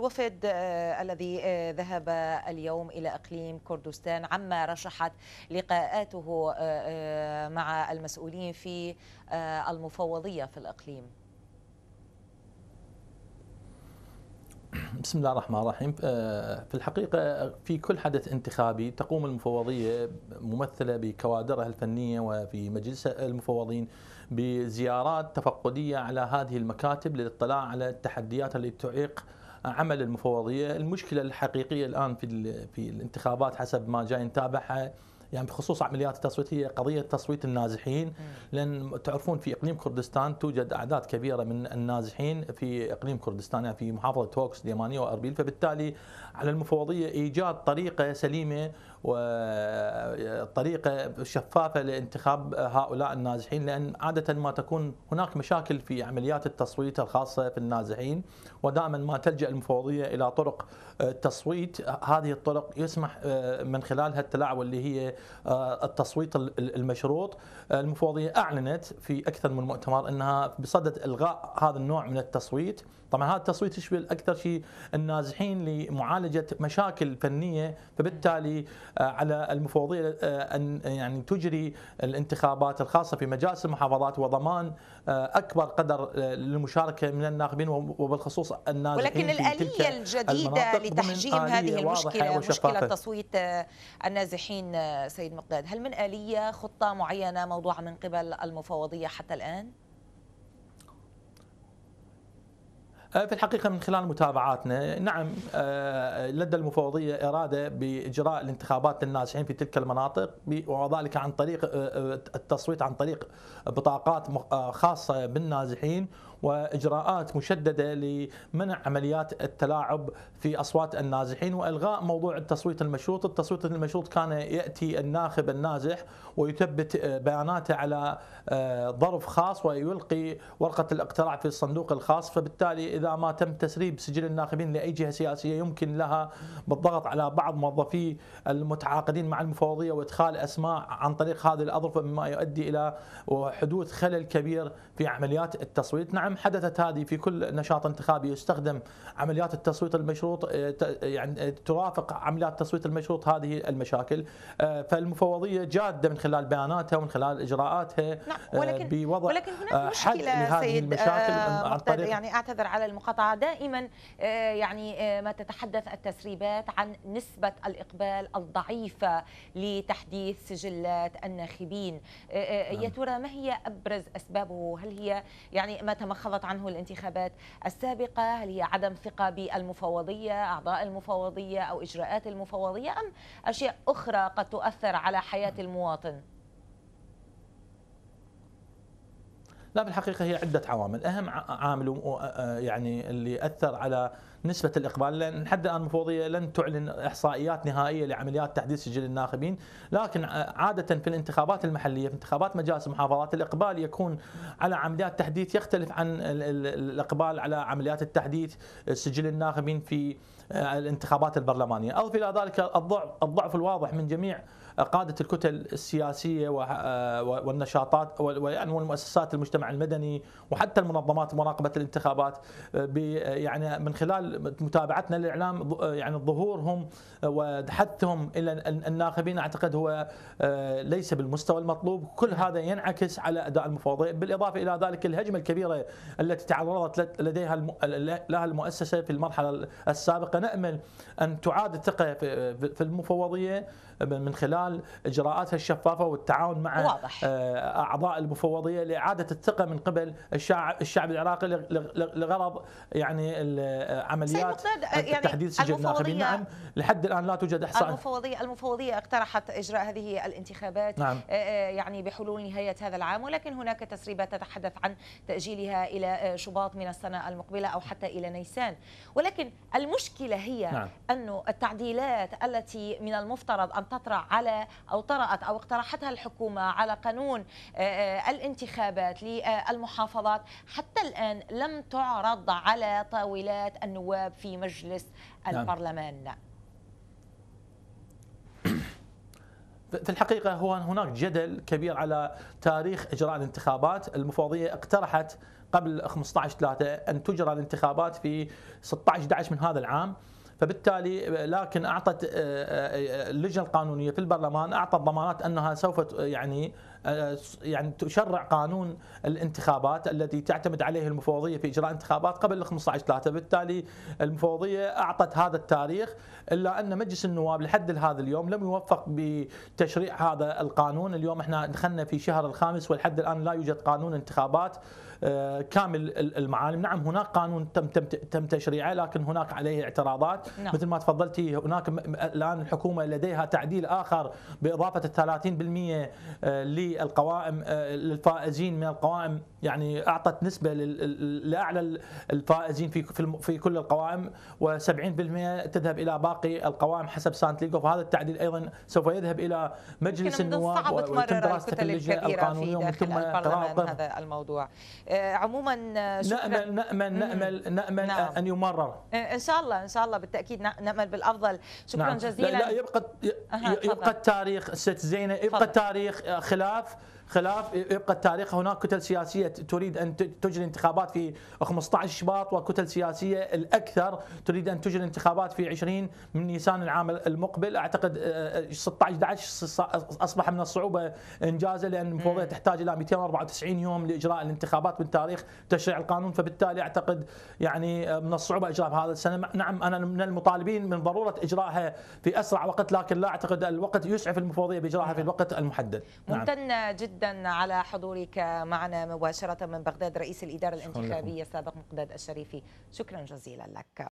الوفد آه، الذي آه، ذهب اليوم إلى أقليم كردستان عما رشحت لقاءاته آه، مع المسؤولين في المفوضية في الأقليم بسم الله الرحمن الرحيم في الحقيقة في كل حدث انتخابي تقوم المفوضية ممثلة بكوادرها الفنية وفي مجلس المفوضين بزيارات تفقدية على هذه المكاتب للاطلاع على التحديات التي تعيق عمل المفوضيه، المشكله الحقيقيه الان في في الانتخابات حسب ما جاي نتابعها يعني بخصوص عمليات التصويت هي قضيه تصويت النازحين لان تعرفون في اقليم كردستان توجد اعداد كبيره من النازحين في اقليم كردستان يعني في محافظه هوكس اليمانيه واربيل فبالتالي على المفوضيه ايجاد طريقه سليمه وطريقه شفافه لانتخاب هؤلاء النازحين لان عاده ما تكون هناك مشاكل في عمليات التصويت الخاصه في النازحين ودائما ما تلجا المفوضيه الى طرق آه، التصويت هذه الطرق يسمح آه، من خلالها التلاعب اللي هي آه، التصويت المشروط المفوضيه اعلنت في اكثر من مؤتمر انها بصدد الغاء هذا النوع من التصويت طبعا هذا التصويت يشمل اكثر شيء النازحين لمعالجه مشاكل فنيه فبالتالي آه، على المفوضيه آه، ان يعني تجري الانتخابات الخاصه في مجالس المحافظات وضمان آه، اكبر قدر للمشاركه من الناخبين وبالخصوص النازحين ولكن الاليه الجديده لتحجيم هذه المشكله مشكله تصويت النازحين سيد مقداد هل من اليه خطه معينه موضوعه من قبل المفوضيه حتى الان آه، في الحقيقة من خلال متابعاتنا نعم آه، لدى المفوضية إرادة بإجراء الانتخابات للنازحين في تلك المناطق وذلك عن طريق آه، التصويت عن طريق بطاقات خاصة بالنازحين واجراءات مشدده لمنع عمليات التلاعب في اصوات النازحين والغاء موضوع التصويت المشروط، التصويت المشروط كان ياتي الناخب النازح ويثبت آه، بياناته على آه، ظرف خاص ويلقي ورقه الاقتراع في الصندوق الخاص، فبالتالي اذا ما تم تسريب سجل الناخبين لاي جهه سياسيه يمكن لها بالضغط على بعض موظفي المتعاقدين مع المفوضيه وادخال اسماء عن طريق هذه الاظرفه مما يؤدي الى حدوث خلل كبير في عمليات التصويت، نعم حدثت هذه في كل نشاط انتخابي يستخدم عمليات التصويت المشروط آه، يعني آه، ترافق عمليات التصويت المشروط هذه المشاكل آه، فالمفوضيه جاده من خلال بياناتها ومن خلال اجراءاتها نعم، ولكن بوضع ولكن هناك مشكله لهذه سيد المشاكل طريق يعني اعتذر على المقاطعه دائما يعني ما تتحدث التسريبات عن نسبه الاقبال الضعيفه لتحديث سجلات الناخبين نعم. يا ترى ما هي ابرز اسبابه هل هي يعني ما تم خضت عنه الانتخابات السابقة هل هي عدم ثقة بالمفوضية أعضاء المفوضية أو إجراءات المفوضية أم أشياء أخرى قد تؤثر على حياة المواطن لا في الحقيقه هي عده عوامل، اهم عامل يعني اللي اثر على نسبه الاقبال لان حتى الان المفوضيه لن تعلن احصائيات نهائيه لعمليات تحديث سجل الناخبين، لكن عاده في الانتخابات المحليه في انتخابات مجالس المحافظات الاقبال يكون على عمليات تحديث يختلف عن الاقبال على عمليات التحديث سجل الناخبين في آه، الانتخابات البرلمانيه، اضف الى ذلك الضعف الضعف الواضح من جميع آه، قاده الكتل السياسيه آه، والنشاطات يعني والمؤسسات المجتمع المدني وحتى المنظمات مراقبة الانتخابات يعني من خلال متابعتنا للاعلام يعني ظهورهم وحثهم الى الناخبين اعتقد هو ليس بالمستوى المطلوب، كل هذا ينعكس على اداء المفوضيه، بالاضافه الى ذلك الهجمه الكبيره التي تعرضت لديها لها المؤسسه في المرحله السابقه فنأمل أن تعاد الثقة في المفوضية من خلال إجراءاتها الشفافة والتعاون مع واضح. آه، أعضاء المفوضية لإعادة الثقة من قبل الشعب, الشعب العراقي لغرض يعني آه، عمليات آه، يعني سجل الناخبين نعم لحد الآن لا توجد إحصاء المفوضية المفوضية اقترحت إجراء هذه الانتخابات نعم. يعني بحلول نهاية هذا العام ولكن هناك تسريبات تتحدث عن تأجيلها إلى شباط من السنة المقبلة أو حتى إلى نيسان ولكن المشكلة المشكلة هي نعم. أن التعديلات التي من المفترض أن تطرأ على أو طرأت أو اقترحتها الحكومة على قانون آه، آه، الانتخابات للمحافظات حتى الآن لم تعرض على طاولات النواب في مجلس نعم. البرلمان في الحقيقة هو هناك جدل كبير على تاريخ إجراء الانتخابات المفوضية اقترحت قبل 15 3 أن تجرى الانتخابات في 16 11 من هذا العام فبالتالي لكن اعطت اللجنه آه، آه، آه، القانونيه في البرلمان اعطت ضمانات انها سوف يعني آه، يعني تشرع قانون الانتخابات الذي تعتمد عليه المفوضيه في اجراء انتخابات قبل 15 3 بالتالي المفوضيه اعطت هذا التاريخ الا ان مجلس النواب لحد هذا اليوم لم يوفق بتشريع هذا القانون اليوم احنا دخلنا في شهر الخامس ولحد الان لا يوجد قانون انتخابات آه، كامل المعالم نعم هناك قانون تم تم تم تشريعه لكن هناك عليه اعتراضات نعم. مثل ما تفضلتي هناك الان الحكومه لديها تعديل اخر باضافه ال 30% القوائم آه، للفائزين من القوائم يعني اعطت نسبه لاعلى الفائزين في في كل القوائم و70% تذهب الى باقي القوائم حسب سانت ليجو فهذا التعديل ايضا سوف يذهب الى مجلس النواب ويتم في اللجنه القانونيه ومن ثم قرار هذا الموضوع آه، عموما آه، نامل نامل نامل نامل نعم. ان يمرر ان شاء الله ان شاء الله بالتاكيد نامل بالافضل شكرا نعم. جزيلا لا, لا يبقى يبقى التاريخ ست زينه يبقى التاريخ خلاف have خلاف يبقى التاريخ هناك كتل سياسيه تريد ان تجري انتخابات في 15 شباط وكتل سياسيه الاكثر تريد ان تجري انتخابات في 20 من نيسان العام المقبل اعتقد 16 آه، 11 اصبح من الصعوبه انجازه لان المفوضيه تحتاج الى 294 يوم لاجراء الانتخابات من تاريخ تشريع القانون فبالتالي اعتقد يعني آه، من الصعوبه إجراء هذا السنه نعم انا من المطالبين من ضروره إجراءها في اسرع وقت لكن لا اعتقد الوقت يسعف المفوضيه بإجراءها في نعم. الوقت المحدد نعم. ممتن جدا جدا على حضورك معنا مباشرة من بغداد رئيس الإدارة الانتخابية السابق مقداد الشريفي شكرا جزيلا لك